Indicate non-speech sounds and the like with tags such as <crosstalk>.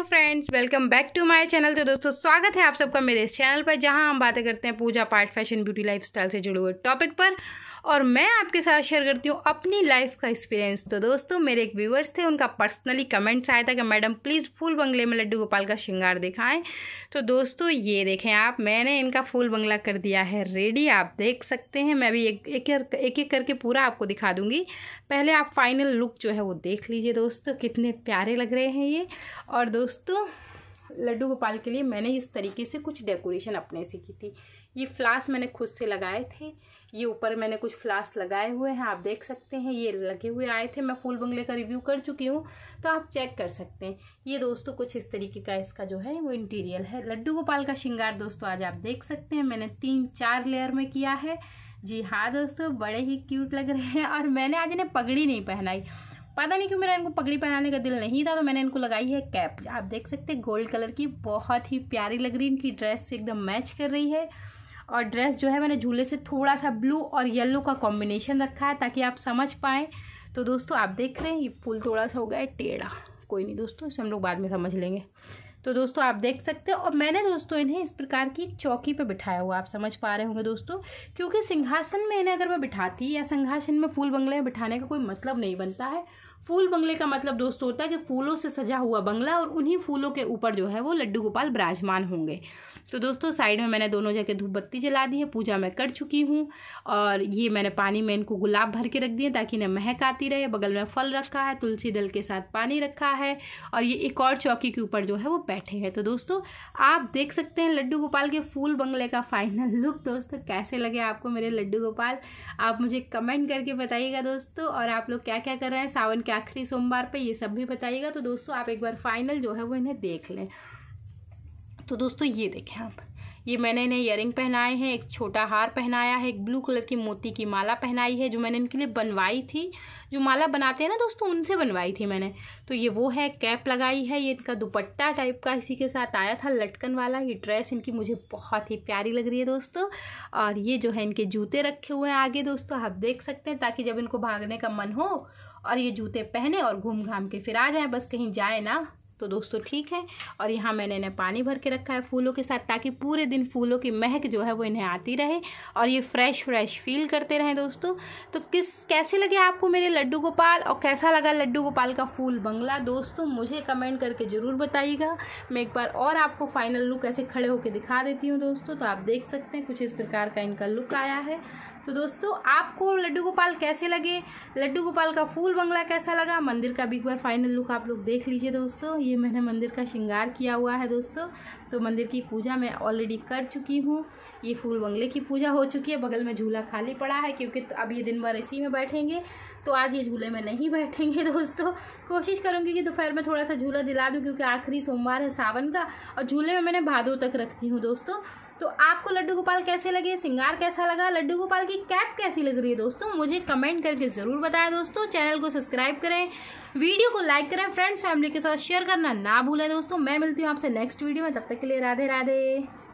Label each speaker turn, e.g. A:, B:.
A: hello friends welcome back to my channel तो दोस्तों स्वागत है आप सबका मेरे इस चैनल पर जहां हम बातें करते हैं पूजा पाठ फैशन ब्यूटी लाइफस्टाइल से जुड़े हुए टॉपिक पर और मैं आपके साथ शेयर करती हूँ अपनी लाइफ का एक्सपीरियंस तो दोस्तों मेरे एक व्यूवर्स थे उनका पर्सनली कमेंट्स आया था कि मैडम प्लीज़ फूल बंगले में लड्डू गोपाल का श्रृंगार दिखाएं तो दोस्तों ये देखें आप मैंने इनका फूल बंगला कर दिया है रेडी आप देख सकते हैं मैं भी एक एक एक, करके पूरा आपको दिखा दूँगी पहले आप फाइनल लुक जो है वो देख लीजिए दोस्तों कितने प्यारे लग रहे हैं ये और दोस्तों लड्डू गोपाल के लिए मैंने इस तरीके से कुछ डेकोरेशन अपने से की थी ये फ्लास मैंने खुद से लगाए थे ये ऊपर मैंने कुछ फ्लास लगाए हुए हैं आप देख सकते हैं ये लगे हुए आए थे मैं फूल बंगले का रिव्यू कर चुकी हूँ तो आप चेक कर सकते हैं ये दोस्तों कुछ इस तरीके का इसका जो है वो इंटीरियर है लड्डू गोपाल का श्रृंगार दोस्तों आज आप देख सकते हैं मैंने तीन चार लेयर में किया है जी हाँ दोस्तों बड़े ही क्यूट लग रहे हैं और मैंने आज इन्हें पगड़ी नहीं पहनाई पता नहीं क्यों मेरा इनको पगड़ी पहनाने का दिल नहीं था तो मैंने इनको लगाई है कैप आप देख सकते हैं गोल्ड कलर की बहुत ही प्यारी लग रही इनकी ड्रेस से एकदम मैच कर रही है और ड्रेस जो है मैंने झूले से थोड़ा सा ब्लू और येलो का कॉम्बिनेशन रखा है ताकि आप समझ पाएँ तो दोस्तों आप देख रहे हैं ये फूल थोड़ा सा हो गया है टेढ़ा कोई नहीं दोस्तों इसे हम लोग बाद में समझ लेंगे तो दोस्तों आप देख सकते हो और मैंने दोस्तों इन्हें इस प्रकार की चौकी पर बिठाया हुआ आप समझ पा रहे होंगे दोस्तों क्योंकि सिंहासन में इन्हें अगर मैं बिठाती या सिंहासन में फूल बंगले में बिठाने का कोई मतलब नहीं बनता है फूल बंगले का मतलब दोस्तों होता है कि फूलों से सजा हुआ बंगला और उन्हीं फूलों के ऊपर जो है वो लड्डू गोपाल विराजमान होंगे तो दोस्तों साइड में मैंने दोनों जगह धूप बत्ती जला दी है पूजा मैं कर चुकी हूँ और ये मैंने पानी में इनको गुलाब भर के रख दिए ताकि इन्हें महक आती रहे बगल में फल रखा है तुलसी दल के साथ पानी रखा है और ये एक और चौकी के ऊपर जो है वो बैठे हैं तो दोस्तों आप देख सकते हैं लड्डू गोपाल के फूल बंगले का फाइनल लुक दोस्तों कैसे लगे आपको मेरे लड्डू गोपाल आप मुझे कमेंट करके बताइएगा दोस्तों और आप लोग क्या क्या कर रहे हैं सावन के आखिरी सोमवार पर ये सब भी बताइएगा तो दोस्तों आप एक बार फाइनल जो है वो इन्हें देख लें तो दोस्तों ये देखें आप ये मैंने इन्हें ईयरिंग पहनाए हैं एक छोटा हार पहनाया है एक ब्लू कलर की मोती की माला पहनाई है जो मैंने इनके लिए बनवाई थी जो माला बनाते हैं ना दोस्तों उनसे बनवाई थी मैंने तो ये वो है कैप लगाई है ये इनका दुपट्टा टाइप का इसी के साथ आया था लटकन वाला ये ड्रेस इनकी मुझे बहुत ही प्यारी लग रही है दोस्तों और ये जो है इनके जूते रखे हुए हैं आगे दोस्तों आप देख सकते हैं ताकि जब इनको भागने का मन हो और ये जूते पहने और घूम घाम के फिर आ जाए बस कहीं जाए ना तो दोस्तों ठीक है और यहाँ मैंने इन्हें पानी भर के रखा है फूलों के साथ ताकि पूरे दिन फूलों की महक जो है वो इन्हें आती रहे और ये फ्रेश फ्रेश फील करते रहें दोस्तों तो किस कैसे लगे आपको मेरे लड्डू गोपाल और कैसा लगा लड्डू गोपाल का फूल बंगला दोस्तों मुझे कमेंट करके ज़रूर बताइएगा मैं एक बार और आपको फाइनल लुक ऐसे खड़े होकर दिखा देती हूँ दोस्तों तो आप देख सकते हैं कुछ इस प्रकार का इनका लुक आया है तो दोस्तों आपको लड्डू गोपाल कैसे लगे लड्डू गोपाल का फूल बंगला कैसा लगा मंदिर का भी एक बार फाइनल लुक आप लोग देख लीजिए दोस्तों ये मैंने मंदिर का श्रृंगार किया हुआ है दोस्तों तो मंदिर की पूजा मैं ऑलरेडी कर चुकी हूँ ये फूल बंगले की पूजा हो चुकी है बगल में झूला खाली पड़ा है क्योंकि तो अब ये दिन भर इसी में बैठेंगे तो आज ये झूले में नहीं बैठेंगे <laughs> दोस्तों कोशिश करूँगी कि दोपहर में थोड़ा सा झूला दिला दूँ क्योंकि आखिरी सोमवार है सावन का और झूले में मैंने भादों तक रखती हूँ दोस्तों तो आपको लड्डू गोपाल कैसे लगे सिंगार कैसा लगा लड्डू गोपाल की कैप कैसी लग रही है दोस्तों मुझे कमेंट करके ज़रूर बताएं दोस्तों चैनल को सब्सक्राइब करें वीडियो को लाइक करें फ्रेंड्स फैमिली के साथ शेयर करना ना भूलें दोस्तों मैं मिलती हूँ आपसे नेक्स्ट वीडियो में तब तक के लिए राधे राधे